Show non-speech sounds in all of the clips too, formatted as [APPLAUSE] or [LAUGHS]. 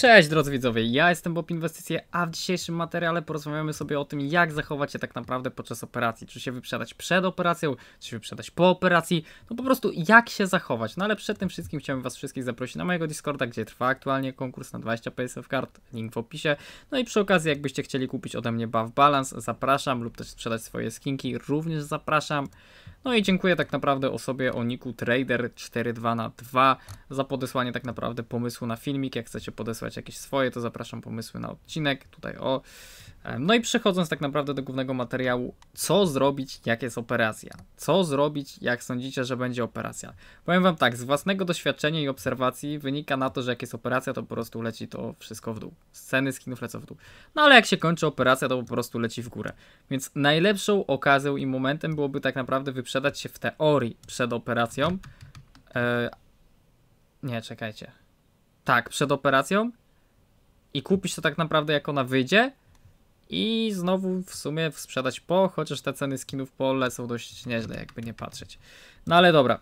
Cześć drodzy widzowie, ja jestem Bob Inwestycje, a w dzisiejszym materiale porozmawiamy sobie o tym, jak zachować się tak naprawdę podczas operacji. Czy się wyprzedać przed operacją, czy się wyprzedać po operacji, no po prostu jak się zachować. No ale przed tym wszystkim chciałbym Was wszystkich zaprosić na mojego Discorda, gdzie trwa aktualnie konkurs na 20 PSF card, link w opisie. No i przy okazji, jakbyście chcieli kupić ode mnie Buff Balance, zapraszam, lub też sprzedać swoje skinki, również zapraszam. No i dziękuję tak naprawdę osobie o niku Trader42 na 2 za podesłanie tak naprawdę pomysłu na filmik. Jak chcecie podesłać jakieś swoje, to zapraszam pomysły na odcinek, tutaj o. No i przechodząc tak naprawdę do głównego materiału, co zrobić, jak jest operacja? Co zrobić, jak sądzicie, że będzie operacja? Powiem wam tak, z własnego doświadczenia i obserwacji wynika na to, że jak jest operacja, to po prostu leci to wszystko w dół. Sceny skinów lecą w dół. No ale jak się kończy operacja, to po prostu leci w górę. Więc najlepszą okazją i momentem byłoby tak naprawdę wyprzedzenie przedać się w teorii przed operacją. E, nie, czekajcie. Tak, przed operacją i kupić to tak naprawdę jak ona wyjdzie i znowu w sumie sprzedać po, chociaż te ceny skinów po są dość nieźle, jakby nie patrzeć. No ale dobra,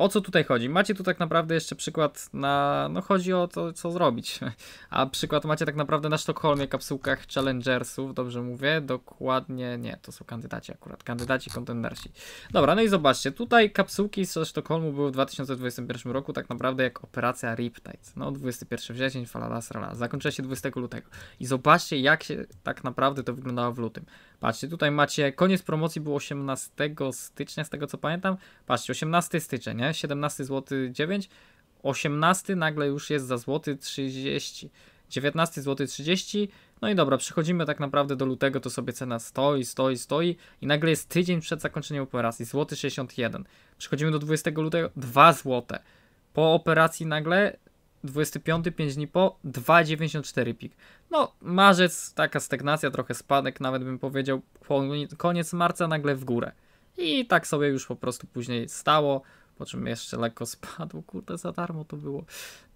o co tutaj chodzi? Macie tu tak naprawdę jeszcze przykład na. No, chodzi o to, co zrobić. [LAUGHS] A przykład macie tak naprawdę na Sztokholmie kapsułkach Challengersów, dobrze mówię? Dokładnie nie, to są kandydaci akurat. Kandydaci, kontendersi. Dobra, no i zobaczcie, tutaj kapsułki ze Sztokholmu były w 2021 roku tak naprawdę jak operacja Riptide. No, 21 wrzesień, falala srala. Zakończyła się 20 lutego. I zobaczcie, jak się tak naprawdę to wyglądało w lutym. Patrzcie, tutaj macie, koniec promocji był 18 stycznia, z tego co pamiętam. Patrzcie, 18 stycznia, nie? nie? 17 zł 9, 18 nagle już jest za złoty 30, 19 zł 30. No i dobra, przechodzimy tak naprawdę do lutego, to sobie cena stoi, stoi, stoi i nagle jest tydzień przed zakończeniem operacji, złoty 61. Przechodzimy do 20 lutego, 2 złote. Po operacji nagle 25, 5 dni po 2,94 pik. No, marzec, taka stagnacja, trochę spadek, nawet bym powiedział, koniec marca nagle w górę. I tak sobie już po prostu później stało po czym jeszcze lekko spadł, kurde za darmo to było.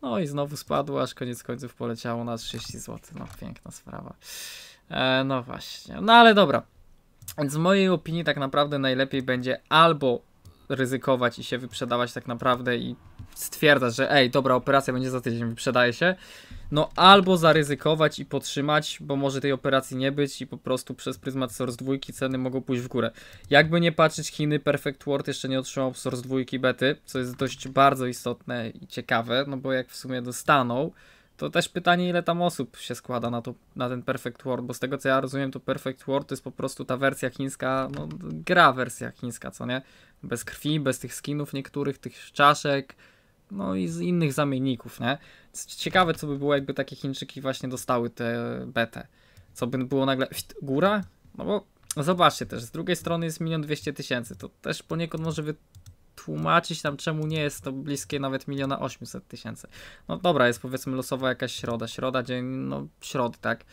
No i znowu spadło, aż koniec końców poleciało na 30 zł, no piękna sprawa. E, no właśnie, no ale dobra. Więc w mojej opinii tak naprawdę najlepiej będzie albo ryzykować i się wyprzedawać tak naprawdę i stwierdza, że ej, dobra, operacja będzie za tydzień, wyprzedaje się, no albo zaryzykować i potrzymać, bo może tej operacji nie być i po prostu przez pryzmat Source 2 ceny mogą pójść w górę. Jakby nie patrzeć, Chiny Perfect World jeszcze nie otrzymał Source 2 bety, co jest dość bardzo istotne i ciekawe, no bo jak w sumie dostaną, to też pytanie, ile tam osób się składa na, to, na ten Perfect World, bo z tego co ja rozumiem, to Perfect World to jest po prostu ta wersja chińska, no gra wersja chińska, co nie? Bez krwi, bez tych skinów niektórych, tych czaszek, no i z innych zamienników, nie? Ciekawe, co by było, jakby takie Chińczyki właśnie dostały te betę. Co by było nagle góra? No bo zobaczcie też, z drugiej strony jest milion dwieście tysięcy, to też poniekąd może wytłumaczyć nam, czemu nie jest to bliskie nawet miliona osiemset tysięcy. No dobra, jest powiedzmy losowa jakaś środa, środa, dzień, no środy, tak?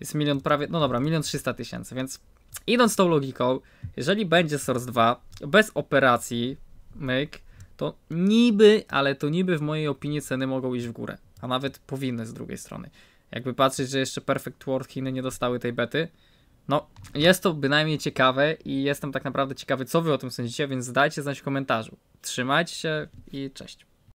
Jest milion prawie, no dobra, milion trzysta tysięcy, więc idąc tą logiką, jeżeli będzie Source 2 bez operacji, myk, to niby, ale to niby w mojej opinii ceny mogą iść w górę, a nawet powinny z drugiej strony. Jakby patrzeć, że jeszcze Perfect World Chiny nie dostały tej bety, no jest to bynajmniej ciekawe i jestem tak naprawdę ciekawy, co wy o tym sądzicie, więc dajcie znać w komentarzu. Trzymajcie się i cześć.